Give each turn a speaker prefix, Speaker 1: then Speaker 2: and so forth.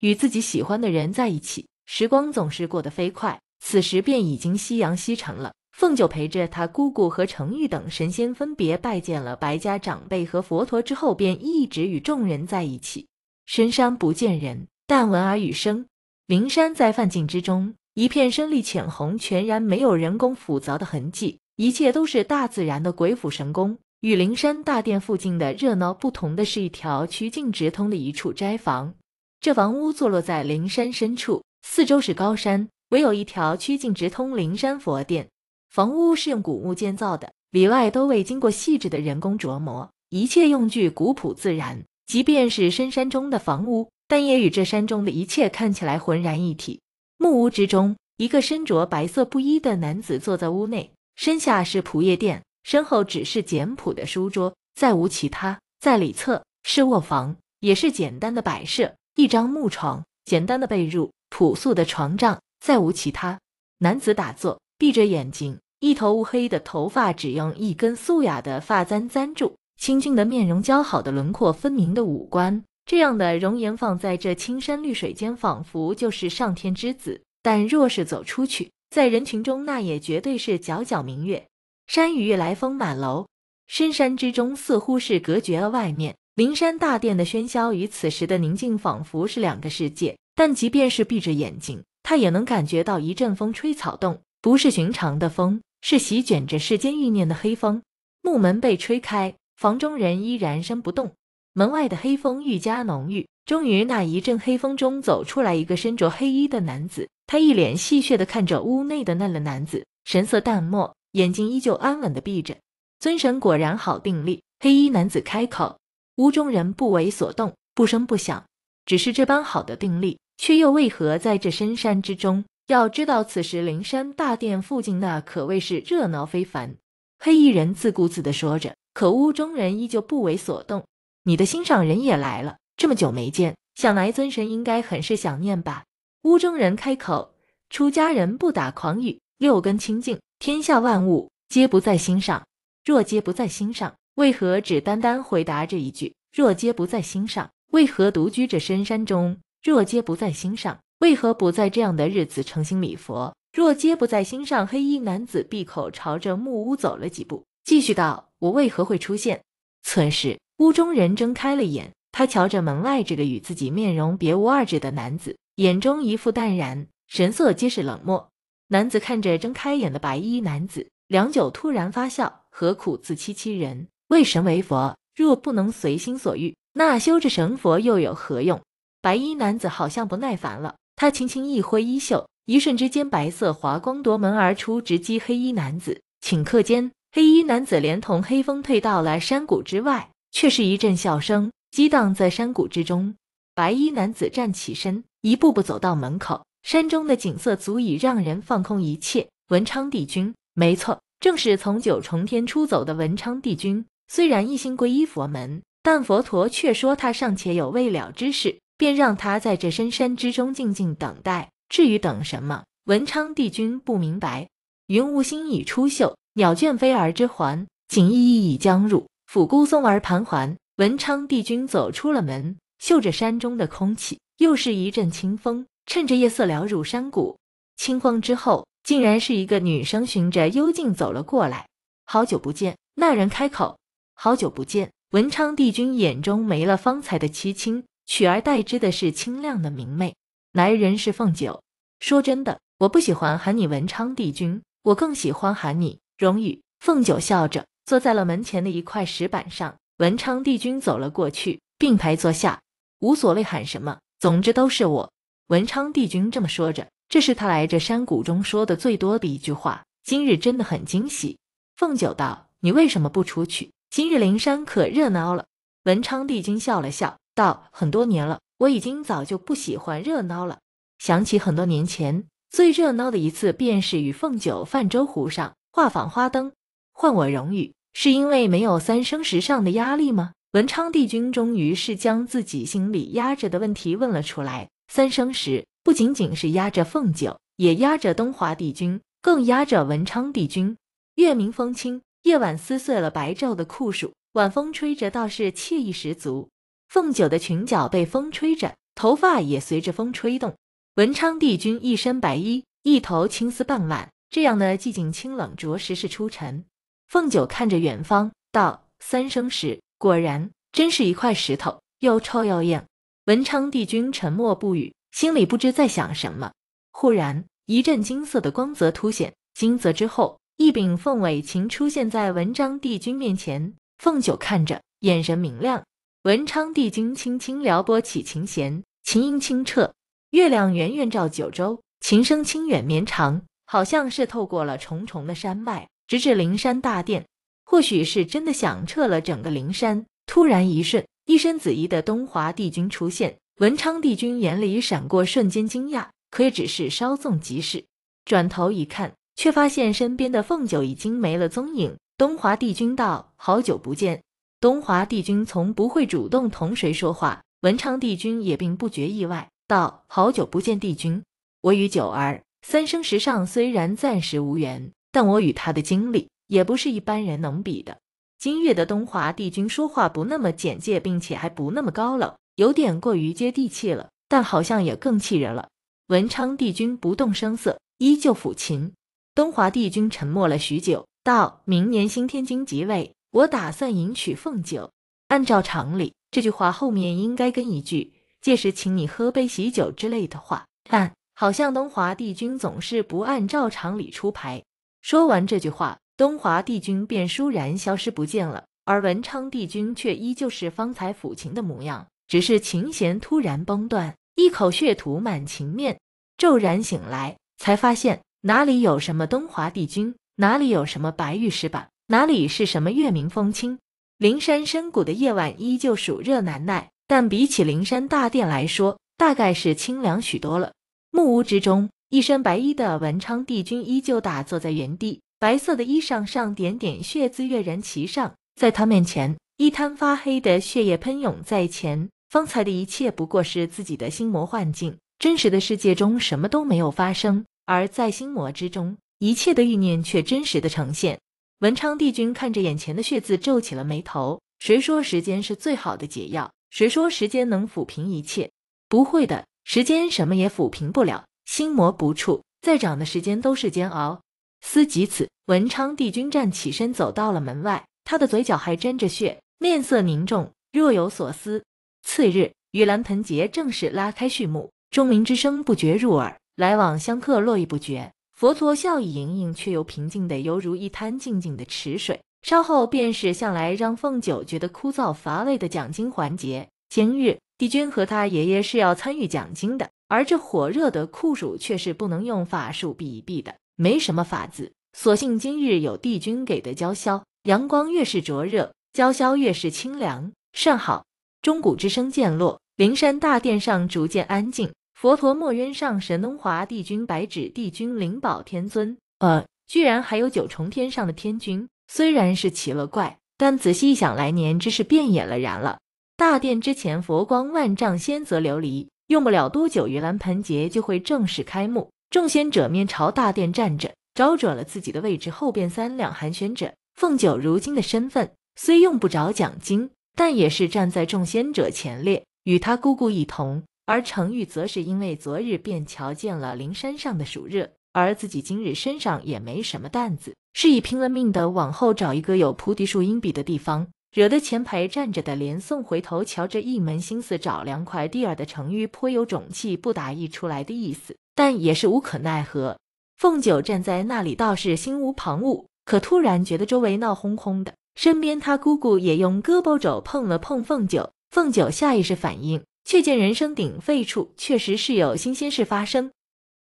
Speaker 1: 与自己喜欢的人在一起，时光总是过得飞快。此时便已经夕阳西沉了。凤九陪着他姑姑和程玉等神仙分别拜见了白家长辈和佛陀之后，便一直与众人在一起。深山不见人，但闻耳语声。灵山在梵境之中，一片深绿浅红，全然没有人工斧凿的痕迹，一切都是大自然的鬼斧神工。与灵山大殿附近的热闹不同，的是一条曲径直通的一处斋房。这房屋坐落在灵山深处，四周是高山，唯有一条曲径直通灵山佛殿。房屋是用古木建造的，里外都未经过细致的人工琢磨，一切用具古朴自然。即便是深山中的房屋，但也与这山中的一切看起来浑然一体。木屋之中，一个身着白色布衣的男子坐在屋内，身下是蒲叶垫，身后只是简朴的书桌，再无其他。在里侧是卧房，也是简单的摆设。一张木床，简单的被褥，朴素的床帐，再无其他。男子打坐，闭着眼睛，一头乌黑的头发只用一根素雅的发簪簪住，清俊的面容，姣好的轮廓，分明的五官。这样的容颜放在这青山绿水间，仿佛就是上天之子。但若是走出去，在人群中，那也绝对是皎皎明月。山雨欲来风满楼，深山之中似乎是隔绝了外面。灵山大殿的喧嚣与此时的宁静仿佛是两个世界，但即便是闭着眼睛，他也能感觉到一阵风吹草动，不是寻常的风，是席卷着世间欲念的黑风。木门被吹开，房中人依然身不动，门外的黑风愈加浓郁。终于，那一阵黑风中走出来一个身着黑衣的男子，他一脸戏谑地看着屋内的那嫩男子，神色淡漠，眼睛依旧安稳地闭着。尊神果然好定力。黑衣男子开口。屋中人不为所动，不声不响，只是这般好的定力，却又为何在这深山之中？要知道，此时灵山大殿附近那可谓是热闹非凡。黑衣人自顾自地说着，可屋中人依旧不为所动。你的心上人也来了，这么久没见，想来尊神应该很是想念吧？屋中人开口：“出家人不打诳语，六根清净，天下万物皆不在心上。若皆不在心上，为何只单单回答这一句？”若皆不在心上，为何独居这深山中？若皆不在心上，为何不在这样的日子成心礼佛？若皆不在心上，黑衣男子闭口，朝着木屋走了几步，继续道：“我为何会出现？”此时，屋中人睁开了眼，他瞧着门外这个与自己面容别无二致的男子，眼中一副淡然，神色皆是冷漠。男子看着睁开眼的白衣男子，良久，突然发笑：“何苦自欺欺人？为神为佛。”若不能随心所欲，那修这神佛又有何用？白衣男子好像不耐烦了，他轻轻一挥衣袖，一瞬之间，白色华光夺门而出，直击黑衣男子。顷刻间，黑衣男子连同黑风退到了山谷之外，却是一阵笑声激荡在山谷之中。白衣男子站起身，一步步走到门口。山中的景色足以让人放空一切。文昌帝君，没错，正是从九重天出走的文昌帝君。虽然一心皈依佛门，但佛陀却说他尚且有未了之事，便让他在这深山之中静静等待。至于等什么，文昌帝君不明白。云无心已出岫，鸟倦飞而之还，景依依已将入，抚孤松而盘桓。文昌帝君走出了门，嗅着山中的空气，又是一阵清风，趁着夜色撩入山谷。清风之后，竟然是一个女生循着幽径走了过来。好久不见，那人开口。好久不见，文昌帝君眼中没了方才的凄清，取而代之的是清亮的明媚。来人是凤九，说真的，我不喜欢喊你文昌帝君，我更喜欢喊你荣宇。凤九笑着坐在了门前的一块石板上，文昌帝君走了过去，并排坐下。无所谓喊什么，总之都是我。文昌帝君这么说着，这是他来这山谷中说的最多的一句话。今日真的很惊喜。凤九道：“你为什么不出去？”今日灵山可热闹了。文昌帝君笑了笑，道：“很多年了，我已经早就不喜欢热闹了。想起很多年前最热闹的一次，便是与凤九泛舟湖上，画舫花灯，唤我荣誉，是因为没有三生石上的压力吗？”文昌帝君终于是将自己心里压着的问题问了出来。三生石不仅仅是压着凤九，也压着东华帝君，更压着文昌帝君。月明风清。夜晚撕碎了白昼的酷暑，晚风吹着倒是惬意十足。凤九的裙角被风吹着，头发也随着风吹动。文昌帝君一身白衣，一头青丝半挽，这样的寂静清冷，着实是出尘。凤九看着远方，道：“三生石，果然，真是一块石头，又臭又硬。”文昌帝君沉默不语，心里不知在想什么。忽然一阵金色的光泽凸显，金泽之后。一柄凤尾琴出现在文昌帝君面前，凤九看着，眼神明亮。文昌帝君轻轻撩拨起琴弦，琴音清澈。月亮圆圆照九州，琴声清远绵长，好像是透过了重重的山脉，直至灵山大殿。或许是真的响彻了整个灵山。突然一瞬，一身紫衣的东华帝君出现，文昌帝君眼里闪过瞬间惊讶，可也只是稍纵即逝。转头一看。却发现身边的凤九已经没了踪影。东华帝君道：“好久不见。”东华帝君从不会主动同谁说话。文昌帝君也并不觉意外，道：“好久不见，帝君。我与九儿三生石上虽然暂时无缘，但我与他的经历也不是一般人能比的。”今月的东华帝君说话不那么简介，并且还不那么高冷，有点过于接地气了，但好像也更气人了。文昌帝君不动声色，依旧抚琴。东华帝君沉默了许久，道：“明年新天君即位，我打算迎娶凤九。”按照常理，这句话后面应该跟一句“届时请你喝杯喜酒”之类的话，但好像东华帝君总是不按照常理出牌。说完这句话，东华帝君便倏然消失不见了，而文昌帝君却依旧是方才抚琴的模样，只是琴弦突然崩断，一口血吐满琴面，骤然醒来，才发现。哪里有什么东华帝君？哪里有什么白玉石板？哪里是什么月明风清？灵山深谷的夜晚依旧暑热难耐，但比起灵山大殿来说，大概是清凉许多了。木屋之中，一身白衣的文昌帝君依旧打坐在原地，白色的衣裳上点点血渍跃然其上。在他面前，一滩发黑的血液喷涌在前。方才的一切不过是自己的心魔幻境，真实的世界中什么都没有发生。而在心魔之中，一切的欲念却真实的呈现。文昌帝君看着眼前的血渍，皱起了眉头。谁说时间是最好的解药？谁说时间能抚平一切？不会的，时间什么也抚平不了。心魔不除，再长的时间都是煎熬。思及此，文昌帝君站起身，走到了门外。他的嘴角还沾着血，面色凝重，若有所思。次日，玉兰盆节正式拉开序幕，钟鸣之声不绝入耳。来往香客络绎不绝，佛陀笑意盈盈，却又平静得犹如一滩静静的池水。稍后便是向来让凤九觉得枯燥乏味的讲经环节。今日帝君和他爷爷是要参与讲经的，而这火热的酷暑却是不能用法术避一避的，没什么法子。所幸今日有帝君给的娇萧，阳光越是灼热，娇萧越是清凉，甚好。钟鼓之声渐落，灵山大殿上逐渐安静。佛陀、墨渊上、神东华帝君、白芷帝君、灵宝天尊，呃，居然还有九重天上的天君。虽然是奇了怪，但仔细一想，来年之事便也了然了。大殿之前佛光万丈，仙泽琉璃，用不了多久，盂兰盆节就会正式开幕。众仙者面朝大殿站着，找准了自己的位置后，边三两寒暄着。凤九如今的身份虽用不着讲经，但也是站在众仙者前列，与他姑姑一同。而程玉则是因为昨日便瞧见了灵山上的暑热，而自己今日身上也没什么担子，是以拼了命的往后找一个有菩提树荫蔽的地方，惹得前排站着的连宋回头瞧着一门心思找凉快地儿的程玉，颇有种气不打一处来的意思，但也是无可奈何。凤九站在那里倒是心无旁骛，可突然觉得周围闹哄哄的，身边他姑姑也用胳膊肘碰了碰凤九，凤九下意识反应。却见人声鼎沸处，确实是有新鲜事发生。